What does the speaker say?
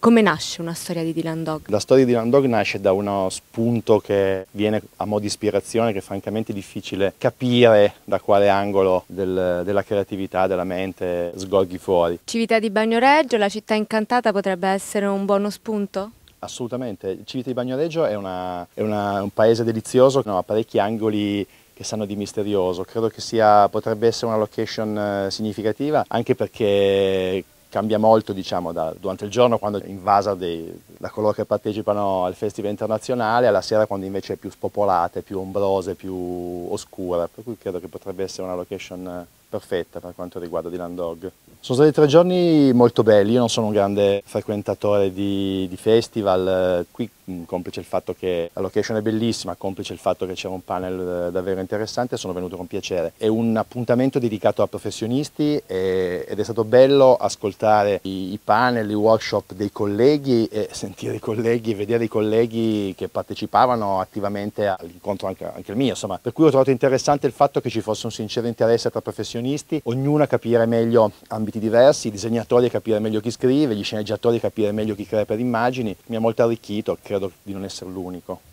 Come nasce una storia di Dylan Dog? La storia di Dylan Dog nasce da uno spunto che viene a mo' di ispirazione che francamente è difficile capire da quale angolo del, della creatività, della mente sgorghi fuori. Civita di Bagnoreggio, la città incantata potrebbe essere un buono spunto? Assolutamente, Civita di Bagnoreggio è, una, è una, un paese delizioso, no, ha parecchi angoli che sanno di misterioso, credo che sia, potrebbe essere una location eh, significativa anche perché cambia molto diciamo, da, durante il giorno quando è invasa dei, da coloro che partecipano al festival internazionale alla sera quando invece è più spopolata, più ombrosa, più oscura, per cui credo che potrebbe essere una location eh, perfetta per quanto riguarda Dylan Dog. Sono stati tre giorni molto belli, io non sono un grande frequentatore di, di festival, qui complice il fatto che la location è bellissima, complice il fatto che c'era un panel eh, davvero interessante, sono venuto con piacere. È un appuntamento dedicato a professionisti e, ed è stato bello ascoltare i, i, panel, i workshop dei colleghi e sentire i colleghi, vedere i colleghi che partecipavano attivamente all'incontro anche, anche il mio, insomma. Per cui ho trovato interessante il fatto che ci fosse un sincero interesse tra professionisti professionisti, ognuno a capire meglio ambiti diversi, i disegnatori a capire meglio chi scrive, gli sceneggiatori a capire meglio chi crea per immagini, mi ha molto arricchito, credo di non essere l'unico.